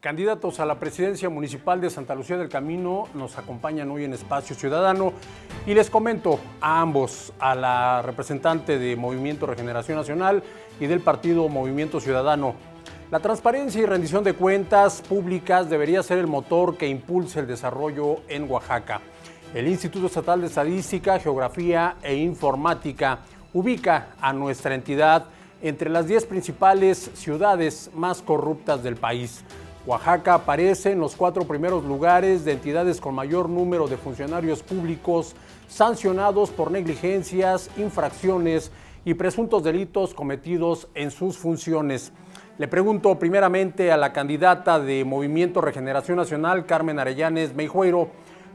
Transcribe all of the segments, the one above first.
Candidatos a la presidencia municipal de Santa Lucía del Camino nos acompañan hoy en Espacio Ciudadano y les comento a ambos, a la representante de Movimiento Regeneración Nacional y del partido Movimiento Ciudadano. La transparencia y rendición de cuentas públicas debería ser el motor que impulse el desarrollo en Oaxaca. El Instituto Estatal de Estadística, Geografía e Informática ubica a nuestra entidad entre las 10 principales ciudades más corruptas del país. Oaxaca aparece en los cuatro primeros lugares de entidades con mayor número de funcionarios públicos sancionados por negligencias, infracciones y presuntos delitos cometidos en sus funciones. Le pregunto primeramente a la candidata de Movimiento Regeneración Nacional, Carmen Arellanes Meijueiro,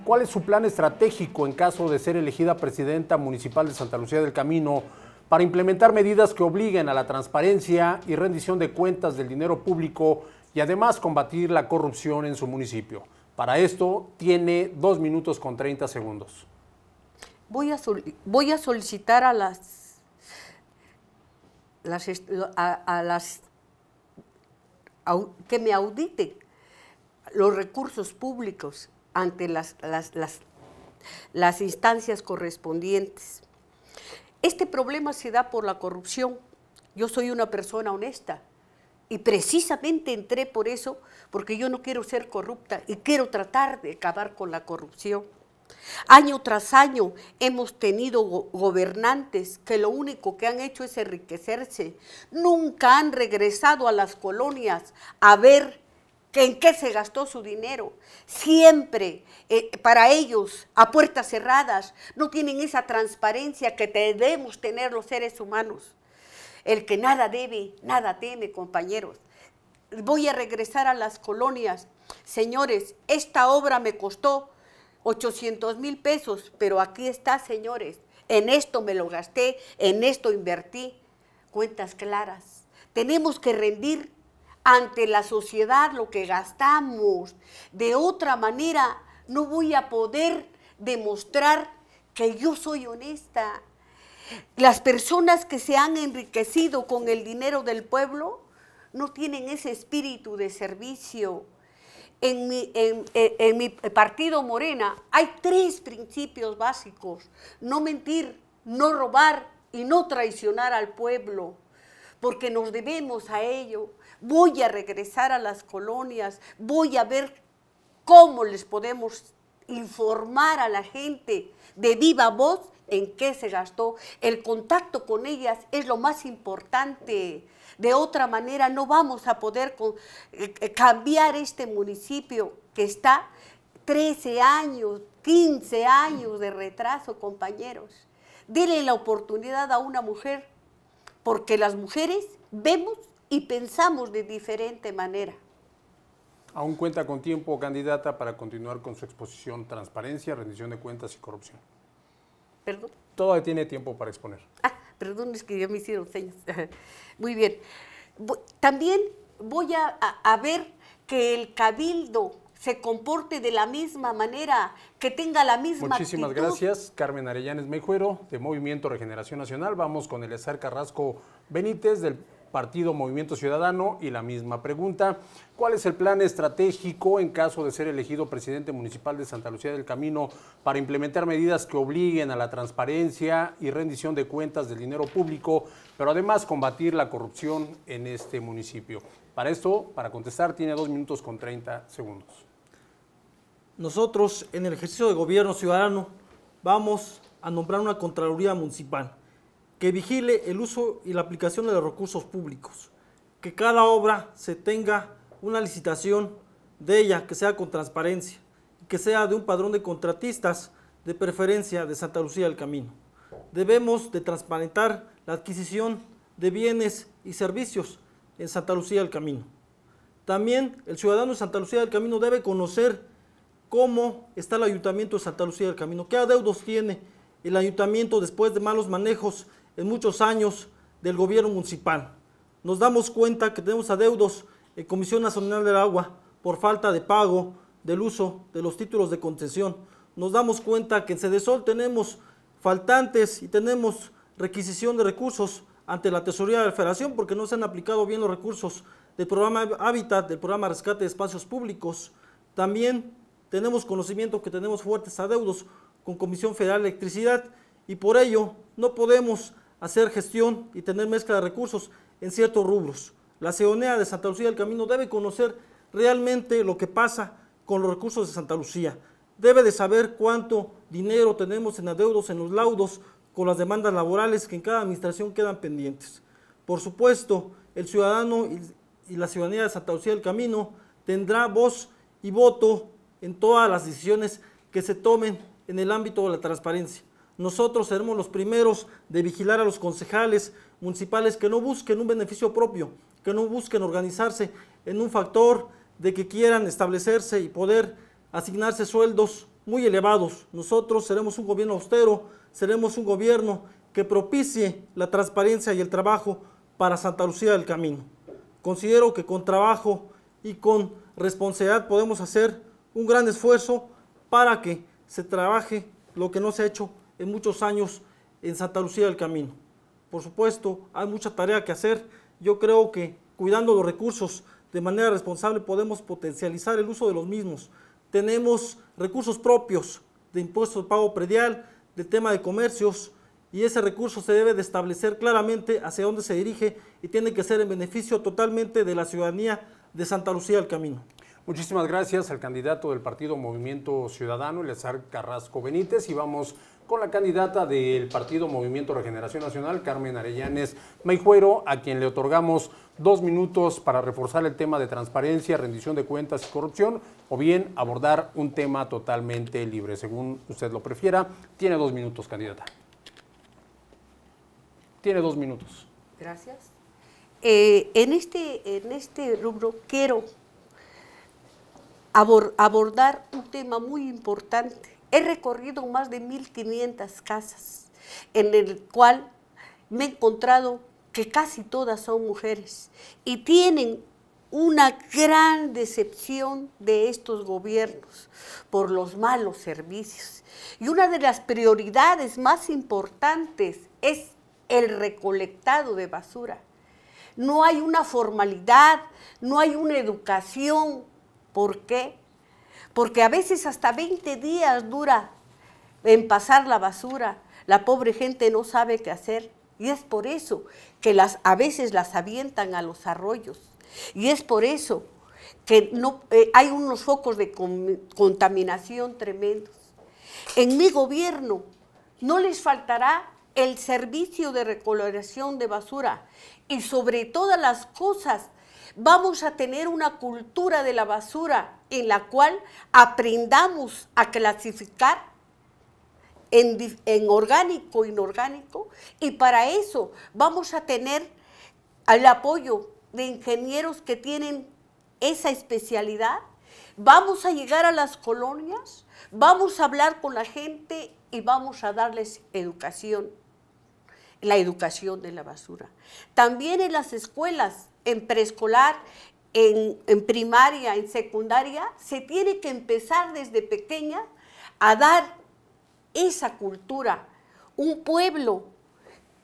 ¿cuál es su plan estratégico en caso de ser elegida presidenta municipal de Santa Lucía del Camino para implementar medidas que obliguen a la transparencia y rendición de cuentas del dinero público y además combatir la corrupción en su municipio. Para esto tiene dos minutos con 30 segundos. Voy a, voy a solicitar a las, a, las que me auditen los recursos públicos ante las, las instancias correspondientes. Este problema se da por la corrupción. Yo soy una persona honesta, y precisamente entré por eso, porque yo no quiero ser corrupta y quiero tratar de acabar con la corrupción. Año tras año hemos tenido gobernantes que lo único que han hecho es enriquecerse. Nunca han regresado a las colonias a ver en qué se gastó su dinero. Siempre eh, para ellos a puertas cerradas no tienen esa transparencia que debemos tener los seres humanos. El que nada debe, nada teme, compañeros. Voy a regresar a las colonias. Señores, esta obra me costó 800 mil pesos, pero aquí está, señores. En esto me lo gasté, en esto invertí. Cuentas claras. Tenemos que rendir ante la sociedad lo que gastamos. De otra manera, no voy a poder demostrar que yo soy honesta las personas que se han enriquecido con el dinero del pueblo no tienen ese espíritu de servicio. En mi, partido Morena hay tres principios básicos. No mentir, no robar y no traicionar al pueblo, porque nos debemos a ello. Voy a regresar a las colonias, voy a ver cómo les podemos informar a la gente de viva voz en qué se gastó. El contacto con ellas es lo más importante. De otra manera no vamos a poder eh, eh, cambiar este municipio que está 13 años, 15 años de retraso, compañeros. dile la oportunidad a una mujer, porque las mujeres vemos y pensamos de diferente manera. Aún cuenta con tiempo, candidata, para continuar con su exposición Transparencia, Rendición de Cuentas y Corrupción. Perdón. Todavía tiene tiempo para exponer. Ah, perdón, es que ya me hicieron señas. Muy bien. También voy a, ver que el cabildo se comporte de la misma manera, que tenga la misma Muchísimas gracias, Carmen Arellanes Meijuero, de Movimiento Regeneración Nacional. Vamos con el Elezar Carrasco Benítez, del partido Movimiento Ciudadano y la misma pregunta, ¿cuál es el plan estratégico en caso de ser elegido presidente municipal de Santa Lucía del Camino para implementar medidas que obliguen a la transparencia y rendición de cuentas del dinero público, pero además combatir la corrupción en este municipio? Para esto, para contestar, tiene dos minutos con 30 segundos. Nosotros, en el ejercicio de gobierno ciudadano, vamos a nombrar una Contraloría Municipal que vigile el uso y la aplicación de los recursos públicos, que cada obra se tenga una licitación de ella que sea con transparencia, que sea de un padrón de contratistas de preferencia de Santa Lucía del Camino. Debemos de transparentar la adquisición de bienes y servicios en Santa Lucía del Camino. También el ciudadano de Santa Lucía del Camino debe conocer cómo está el Ayuntamiento de Santa Lucía del Camino, qué adeudos tiene el Ayuntamiento después de malos manejos en muchos años del gobierno municipal. Nos damos cuenta que tenemos adeudos en Comisión Nacional del Agua por falta de pago del uso de los títulos de concesión. Nos damos cuenta que en Cedesol tenemos faltantes y tenemos requisición de recursos ante la Tesoría de la Federación porque no se han aplicado bien los recursos del programa Hábitat, del programa Rescate de Espacios Públicos. También tenemos conocimiento que tenemos fuertes adeudos con Comisión Federal de Electricidad y por ello no podemos hacer gestión y tener mezcla de recursos en ciertos rubros. La CEONEA de Santa Lucía del Camino debe conocer realmente lo que pasa con los recursos de Santa Lucía. Debe de saber cuánto dinero tenemos en adeudos, en los laudos, con las demandas laborales que en cada administración quedan pendientes. Por supuesto, el ciudadano y la ciudadanía de Santa Lucía del Camino tendrá voz y voto en todas las decisiones que se tomen en el ámbito de la transparencia nosotros seremos los primeros de vigilar a los concejales municipales que no busquen un beneficio propio, que no busquen organizarse en un factor de que quieran establecerse y poder asignarse sueldos muy elevados. Nosotros seremos un gobierno austero, seremos un gobierno que propicie la transparencia y el trabajo para Santa Lucía del Camino. Considero que con trabajo y con responsabilidad podemos hacer un gran esfuerzo para que se trabaje lo que no se ha hecho en muchos años en Santa Lucía del Camino. Por supuesto, hay mucha tarea que hacer. Yo creo que cuidando los recursos de manera responsable podemos potencializar el uso de los mismos. Tenemos recursos propios de impuestos de pago predial, de tema de comercios, y ese recurso se debe de establecer claramente hacia dónde se dirige y tiene que ser en beneficio totalmente de la ciudadanía de Santa Lucía del Camino. Muchísimas gracias al candidato del partido Movimiento Ciudadano, Eleazar Carrasco Benítez, y vamos con la candidata del partido Movimiento Regeneración Nacional, Carmen Arellanes Mayjuero, a quien le otorgamos dos minutos para reforzar el tema de transparencia, rendición de cuentas y corrupción, o bien abordar un tema totalmente libre, según usted lo prefiera. Tiene dos minutos, candidata. Tiene dos minutos. Gracias. Eh, en, este, en este rubro quiero abordar un tema muy importante He recorrido más de 1.500 casas en el cual me he encontrado que casi todas son mujeres y tienen una gran decepción de estos gobiernos por los malos servicios. Y una de las prioridades más importantes es el recolectado de basura. No hay una formalidad, no hay una educación. ¿Por qué? porque a veces hasta 20 días dura en pasar la basura. La pobre gente no sabe qué hacer. Y es por eso que las, a veces las avientan a los arroyos. Y es por eso que no, eh, hay unos focos de contaminación tremendos. En mi gobierno no les faltará el servicio de recoloración de basura y sobre todas las cosas vamos a tener una cultura de la basura en la cual aprendamos a clasificar en, orgánico, inorgánico, y para eso vamos a tener el apoyo de ingenieros que tienen esa especialidad. Vamos a llegar a las colonias, vamos a hablar con la gente y vamos a darles educación, la educación de la basura. También en las escuelas, en preescolar, en, primaria, en secundaria, se tiene que empezar desde pequeña a dar esa cultura. Un pueblo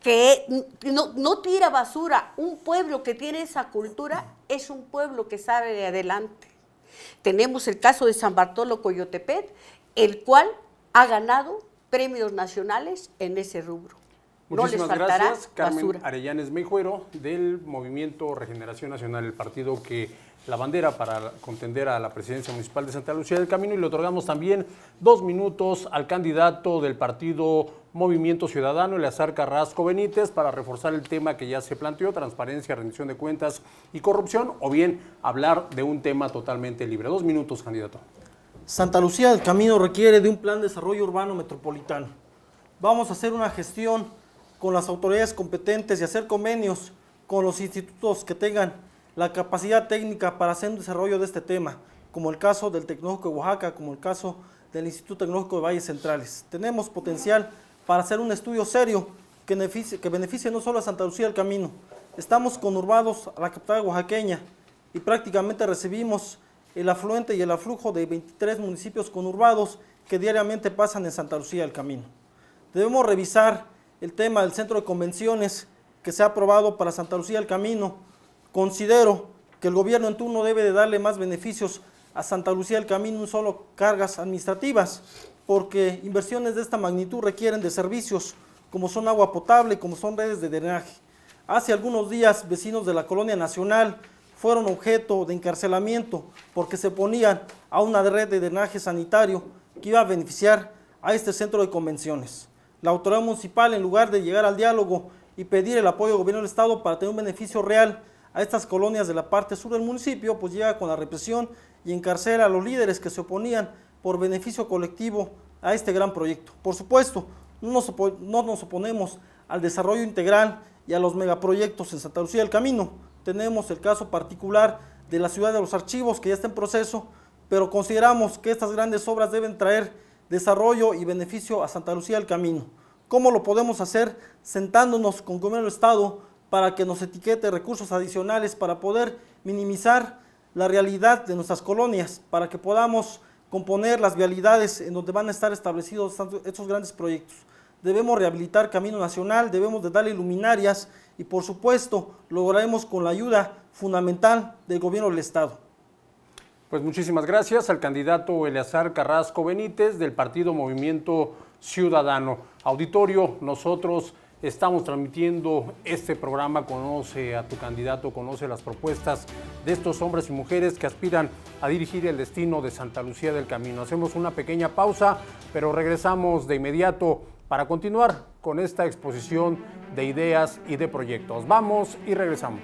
que no, no, tira basura, un pueblo que tiene esa cultura es un pueblo que sabe de adelante. Tenemos el caso de San Bartolo Coyotepet, el cual ha ganado premios nacionales en ese rubro. Muchísimas gracias, Carmen Arellanes Meijuero, del Movimiento Regeneración Nacional, el partido que la bandera para contender a la presidencia municipal de Santa Lucía del Camino y le otorgamos también dos minutos al candidato del partido Movimiento Ciudadano, Eleazar Carrasco Benítez, para reforzar el tema que ya se planteó, transparencia, rendición de cuentas y corrupción, o bien hablar de un tema totalmente libre. Dos minutos, candidato. Santa Lucía del Camino requiere de un plan de desarrollo urbano metropolitano. Vamos a hacer una gestión con las autoridades competentes y hacer convenios con los institutos que tengan la capacidad técnica para hacer un desarrollo de este tema, como el caso del Tecnológico de Oaxaca, como el caso del Instituto Tecnológico de Valles Centrales. Tenemos potencial para hacer un estudio serio que beneficie, que beneficie no solo a Santa Lucía del Camino, estamos conurbados a la capital oaxaqueña y prácticamente recibimos el afluente y el aflujo de 23 municipios conurbados que diariamente pasan en Santa Lucía del Camino. Debemos revisar el tema del centro de convenciones que se ha aprobado para Santa Lucía del Camino, considero que el gobierno en turno debe de darle más beneficios a Santa Lucía del Camino, no solo cargas administrativas, porque inversiones de esta magnitud requieren de servicios como son agua potable, como son redes de drenaje. Hace algunos días vecinos de la colonia nacional fueron objeto de encarcelamiento porque se ponían a una red de drenaje sanitario que iba a beneficiar a este centro de convenciones la autoridad municipal, en lugar de llegar al diálogo y pedir el apoyo del gobierno del Estado para tener un beneficio real a estas colonias de la parte sur del municipio, pues llega con la represión y encarcela a los líderes que se oponían por beneficio colectivo a este gran proyecto. Por supuesto, no nos, oponemos al desarrollo integral y a los megaproyectos en Santa Lucía del Camino. Tenemos el caso particular de la ciudad de los archivos que ya está en proceso, pero consideramos que estas grandes obras deben traer desarrollo y beneficio a Santa Lucía del Camino. ¿Cómo lo podemos hacer? Sentándonos con gobierno del Estado para que nos etiquete recursos adicionales para poder minimizar la realidad de nuestras colonias, para que podamos componer las vialidades en donde van a estar establecidos estos grandes proyectos. Debemos rehabilitar Camino Nacional, debemos de darle luminarias y por supuesto lograremos con la ayuda fundamental del gobierno del Estado. Pues muchísimas gracias al candidato Eleazar Carrasco Benítez del partido Movimiento Ciudadano. Auditorio, nosotros estamos transmitiendo este programa Conoce a tu candidato, conoce las propuestas de estos hombres y mujeres que aspiran a dirigir el destino de Santa Lucía del Camino. Hacemos una pequeña pausa, pero regresamos de inmediato para continuar con esta exposición de ideas y de proyectos. Vamos y regresamos.